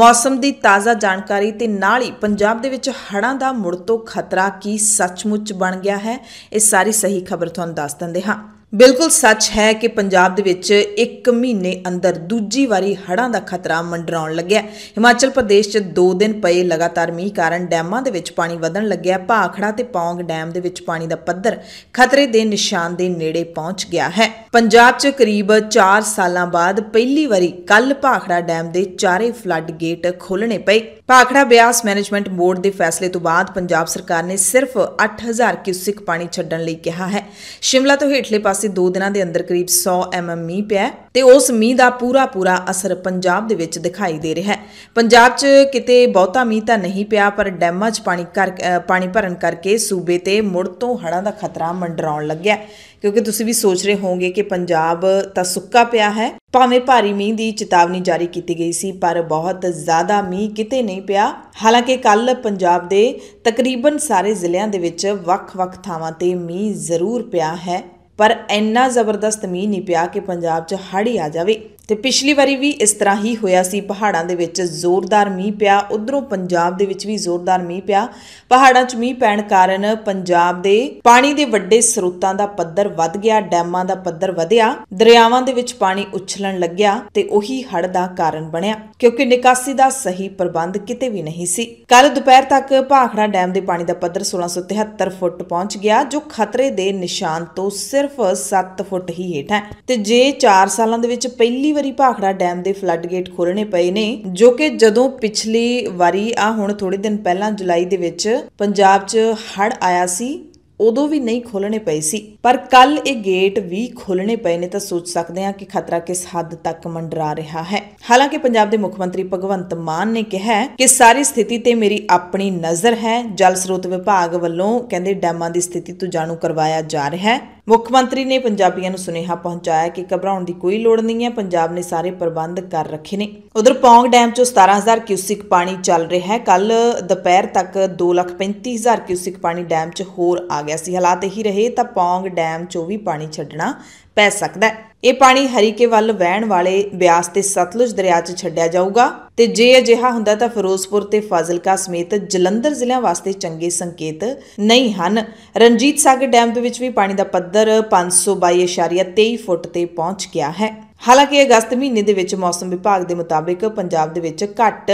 ਮੌਸਮ ਦੀ ਤਾਜ਼ਾ ਜਾਣਕਾਰੀ ਤੇ ਨਾਲ ਹੀ ਪੰਜਾਬ ਦੇ ਵਿੱਚ ਹੜ੍ਹਾਂ ਦਾ ਮੁੜ ਤੋਂ ਖਤਰਾ ਕੀ ਸੱਚਮੁੱਚ ਬਣ ਗਿਆ ਹੈ ਇਹ ਸਾਰੀ ਸਹੀ ਖਬਰ ਤੁਹਾਨੂੰ ਦੱਸ ਦਿੰਦੇ ਹਾਂ ਬਿਲਕੁਲ ਸੱਚ ਹੈ ਕਿ ਪੰਜਾਬ ਦੇ ਵਿੱਚ 1 ਮਹੀਨੇ ਅੰਦਰ ਦੂਜੀ ਵਾਰੀ ਹੜ੍ਹਾਂ ਦਾ ਖਤਰਾ ਮੰਡਰਾਉਣ ਲੱਗਿਆ ਹਿਮਾਚਲ ਪ੍ਰਦੇਸ਼ 'ਚ 2 ਦਿਨ ਪਏ ਲਗਾਤਾਰ ਮੀਂਹ ਕਾਰਨ ਡੈਮਾਂ ਦੇ ਵਿੱਚ ਪਾਣੀ ਵਧਣ ਲੱਗਿਆ ਭਾਖੜਾ ਤੇ ਪੌਂਗ ਡੈਮ ਦੇ ਵਿੱਚ ਪਾਣੀ ਦਾ ਪੱਧਰ ਖਤਰੇ ਦੇ ਨਿਸ਼ਾਨ ਦੇ ਨੇੜੇ ਪਹੁੰਚ ਗਿਆ ਹੈ ਪੰਜਾਬ 'ਚ ਕਰੀਬ 4 ਸਾਲਾਂ ਬਾਅਦ ਪਹਿਲੀ ਵਾਰੀ ਕੱਲ ਭਾਖੜਾ ਡੈਮ ਦੇ ਚਾਰੇ ਫਲੱਡ ਗੇਟ ਖੋਲਣੇ ਪਏ ਭਾਖੜਾ ਬਿਆਸ ਮੈਨੇਜਮੈਂਟ ਬੋਰਡ ਦੇ ਫੈਸਲੇ ਤੋਂ ਬਾਅਦ ਪੰਜਾਬ ਸਰਕਾਰ ਨੇ ਸਿਰਫ 8000 ਕਿਊਸਿਕ ਪਾਣੀ ਛੱਡਣ ਲਈ ਕਿਹਾ ਹੈ ਸ਼ਿਮਲਾ ਤੋਂ ਹੇਠਲੇ ਪਾਸੇ ਪਾਸੇ 2 ਦਿਨਾਂ ਦੇ ਅੰਦਰ ਕਰੀਬ 100 ਐਮਐਮ ਮੀਂਹ ਪਿਆ ਤੇ ਉਸ ਮੀਂਹ ਦਾ ਪੂਰਾ ਪੂਰਾ ਅਸਰ ਪੰਜਾਬ ਦੇ ਵਿੱਚ ਦਿਖਾਈ ਦੇ ਰਿਹਾ ਹੈ ਪੰਜਾਬ 'ਚ ਕਿਤੇ ਬਹੁਤਾ ਮੀਂਹ ਤਾਂ ਨਹੀਂ ਪਿਆ ਪਰ ਡੈਮਾਂ 'ਚ ਪਾਣੀ ਕਰ ਪਾਣੀ ਭਰਨ ਕਰਕੇ ਸੂਬੇ ਤੇ ਮੁੜ ਤੋਂ ਹੜ੍ਹਾਂ ਦਾ ਖਤਰਾ ਮੰਡਰਾਉਣ ਲੱਗਿਆ ਕਿਉਂਕਿ ਤੁਸੀਂ ਵੀ ਸੋਚ ਰਹੇ ਹੋਵੋਗੇ ਕਿ ਪੰਜਾਬ ਤਾਂ ਸੁੱਕਾ ਪਿਆ ਹੈ ਭਾਵੇਂ ਭਾਰੀ ਮੀਂਹ ਦੀ ਚੇਤਾਵਨੀ ਜਾਰੀ ਕੀਤੀ ਗਈ ਸੀ ਪਰ ਬਹੁਤ ਜ਼ਿਆਦਾ ਮੀਂਹ ਕਿਤੇ ਨਹੀਂ ਪਿਆ ਹਾਲਾਂਕਿ ਕੱਲ ਪੰਜਾਬ ਦੇ ਤਕਰੀਬਨ ਸਾਰੇ ਜ਼ਿਲ੍ਹਿਆਂ ਦੇ ਵਿੱਚ ਵੱਖ-ਵੱਖ ਥਾਵਾਂ ਤੇ ਮੀਂਹ ਜ਼ਰੂਰ ਪਿਆ ਹੈ ਪਰ ਇੰਨਾ ਜ਼ਬਰਦਸਤ ਮੀਂਹ ਨਹੀਂ ਪਿਆ ਕਿ ਪੰਜਾਬ 'ਚ ਹੜ੍ਹ ਹੀ ਆ ਜਾਵੇ ਤੇ ਪਿਛਲੀ ਵਾਰੀ ਵੀ ਇਸ ਤਰ੍ਹਾਂ ਹੀ ਹੋਇਆ ਸੀ ਪਹਾੜਾਂ ਦੇ ਵਿੱਚ ਜ਼ੋਰਦਾਰ ਮੀਂਹ ਪਿਆ ਉਧਰੋਂ ਪੰਜਾਬ ਦੇ ਵਿੱਚ ਵੀ ਜ਼ੋਰਦਾਰ ਮੀਂਹ ਪਿਆ ਪਹਾੜਾਂ 'ਚ ਮੀਂਹ ਪੈਣ ਕਾਰਨ ਪੰਜਾਬ ਦੇ ਪਾਣੀ ਦੇ ਵੱਡੇ ਸਰੋਤਾਂ ਦਾ ਪੱਧਰ ਵੱਧ ਗਿਆ ਡੈਮਾਂ ਦਾ ਪੱਧਰ ਵਧਿਆ ਦਰਿਆਵਾਂ ਦੇ ਵਿੱਚ ਪਾਣੀ ਉਛਲਣ ਲੱਗਿਆ ਤੇ ਉਹੀ ਹੜ ਦਾ ਕਾਰਨ ਬਣਿਆ ਕਿਉਂਕਿ ਨਿਕਾਸੀ ਦਾ ਸਹੀ ਪ੍ਰਬੰਧ ਕਿਤੇ ਵੀ ਨਹੀਂ ਸੀ ਕੱਲ ਦੁਪਹਿਰ ਤੱਕ ਭਾਖੜਾ ਡੈਮ ਦੇ ਪਾਣੀ ਦਾ ਪੱਧਰ 1673 ਫੁੱਟ ਪਹੁੰਚ ਗਿਆ ਜੋ ਖਤਰੇ ਦੇ ਨਿਸ਼ਾਨ ਤੋਂ ਸਿਰਫ 7 ਫੁੱਟ ਹੀ ਹੇਠ ਹੈ ਤੇ ਜੇ 4 ਸਾਲਾਂ ਦੇ ਵਿੱਚ ਪਹਿਲੀ ਪਹਿਲੀ ਵਾਰੀ ਭਾਖੜਾ ਡੈਮ ਦੇ ਫਲੱਡ ਗੇਟ ਖੋਲਣੇ ਪਏ ਨੇ ਜੋ ਕਿ ਜਦੋਂ ਪਿਛਲੀ ਵਾਰੀ ਆ ਹੁਣ ਥੋੜੇ ਦਿਨ ਪਹਿਲਾਂ ਜੁਲਾਈ ਦੇ ਵਿੱਚ ਪੰਜਾਬ 'ਚ ਹੜ ਆਇਆ ਸੀ ਉਦੋਂ ਵੀ ਨਹੀਂ ਖੋਲਣੇ ਪਏ ਸੀ ਪਰ ਕੱਲ ਇਹ ਗੇਟ ਵੀ ਖੋਲਣੇ ਪਏ ਨੇ ਤਾਂ ਸੋਚ ਸਕਦੇ ਹਾਂ ਕਿ ਖਤਰਾ ਕਿਸ ਹੱਦ ਤੱਕ ਮੰਡਰਾ ਰਿਹਾ ਹੈ ਹਾਲਾਂਕਿ ਪੰਜਾਬ ਦੇ ਮੁੱਖ ਮੰਤਰੀ ਭਗਵੰਤ ਮਾਨ ਨੇ ਕਿਹਾ ਕਿ ਸਾਰੀ ਸਥਿਤੀ ਤੇ ਮੇਰੀ ਆਪਣੀ ਨਜ਼ਰ ਹੈ ਜਲ ਸਰੋਤ ਵਿਭਾਗ ਵੱਲੋਂ ਕਹਿੰਦੇ ਡੈਮਾਂ ਦੀ ਸਥਿਤੀ ਤੋਂ ਜਾਣੂ ਕਰਵਾਇਆ ਜਾ ਰਿਹਾ ਹੈ ਮੁੱਖ ਮੰਤਰੀ ਨੇ ਪੰਜਾਬੀਆਂ ਨੂੰ ਸੁਨੇਹਾ ਪਹੁੰਚਾਇਆ ਕਿ ਘਬਰਾਉਣ ਦੀ ਕੋਈ ਲੋੜ ਨਹੀਂ ਹੈ ਪੰਜਾਬ ਨੇ ਸਾਰੇ ਪ੍ਰਬੰਧ ਕਰ ਰੱਖੇ ਨੇ ਉਧਰ ਪੌਂਗ ਡੈਮ ਚੋਂ 17000 ਕਿਊਸਿਕ ਪਾਣੀ ਚੱਲ ਰਿਹਾ ਹੈ ਕੱਲ ਦੁਪਹਿਰ ਤੱਕ 235000 ਕਿਊਸਿਕ ਪਾਣੀ ਡੈਮ 'ਚ ਹੋਰ ਆ ਗਿਆ ਸੀ ਹਾਲਾਤ ਇਹੀ ਰਹੇ ਤਾਂ ਪੌਂਗ ਡੈਮ 'ਚੋਂ ਵੀ ਪਾਣੀ ਛੱਡਣਾ ਪੈ ਸਕਦਾ ਹੈ ਇਹ ਪਾਣੀ ਹਰੀਕੇ ਵੱਲ ਵਹਿਣ ਵਾਲੇ ਬਿਆਸ ਤੇ ਸਤਲੁਜ ਦਰਿਆ 'ਚ ਛੱਡਿਆ ਜਾਊਗਾ ਤੇ ਜੇ ਅਜਿਹਾ ਹੁੰਦਾ ਤਾਂ ਫਿਰੋਜ਼ਪੁਰ ਤੇ ਫਾਜ਼ਿਲਕਾ ਸਮੇਤ ਜਲੰਧਰ ਜ਼ਿਲ੍ਹਿਆਂ ਵਾਸਤੇ ਚੰਗੇ ਸੰਕੇਤ ਨਹੀਂ ਹਨ ਰਣਜੀਤ ਸਾਗਰ ਡੈਮ ਦੇ ਵਿੱਚ ਵੀ ਪਾਣੀ ਦਾ ਪੱਧਰ 522.23 ਫੁੱਟ ਤੇ ਪਹੁੰਚ ਗਿਆ ਹੈ ਹਾਲਾਂਕਿ ਅਗਸਤ ਮਹੀਨੇ ਦੇ ਵਿੱਚ ਮੌਸਮ ਵਿਭਾਗ ਦੇ ਮੁਤਾਬਿਕ ਪੰਜਾਬ ਦੇ ਵਿੱਚ ਘੱਟ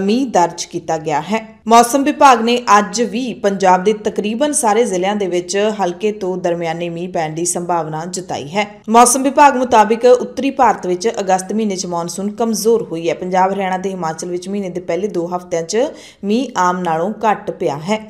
ਮੀਂਹ ਦਰਜ ਕੀਤਾ ਗਿਆ ਹੈ ਮੌਸਮ ਵਿਭਾਗ ਨੇ ਅੱਜ ਵੀ ਪੰਜਾਬ ਦੇ ਤਕਰੀਬਨ ਸਾਰੇ ਜ਼ਿਲ੍ਹਿਆਂ ਦੇ ਵਿੱਚ ਹਲਕੇ ਤੋਂ ਦਰਮਿਆਨੇ ਮੀਂਹ ਪੈਣ ਦੀ ਸੰਭਾਵਨਾ ਜਤਾਈ ਹੈ ਮੌਸਮ ਵਿਭਾਗ ਮੁਤਾਬਿਕ ਉੱਤਰੀ ਭਾਰਤ ਵਿੱਚ ਅਗਸਤ ਮਹੀਨੇ 'ਚ ਮੌਨਸੂਨ ਕਮਜ਼ੋਰ ਹੋਈ ਹੈ ਪੰਜਾਬ ਹਰਿਆਣਾ ਤੇ ਹਿਮਾਚਲ ਵਿੱਚ ਮਹੀਨੇ ਦੇ ਪਹਿਲੇ 2 ਹਫ਼ਤਿਆਂ 'ਚ ਮੀਂਹ ਆਮ ਨਾਲੋਂ ਘੱਟ ਪਿਆ ਹੈ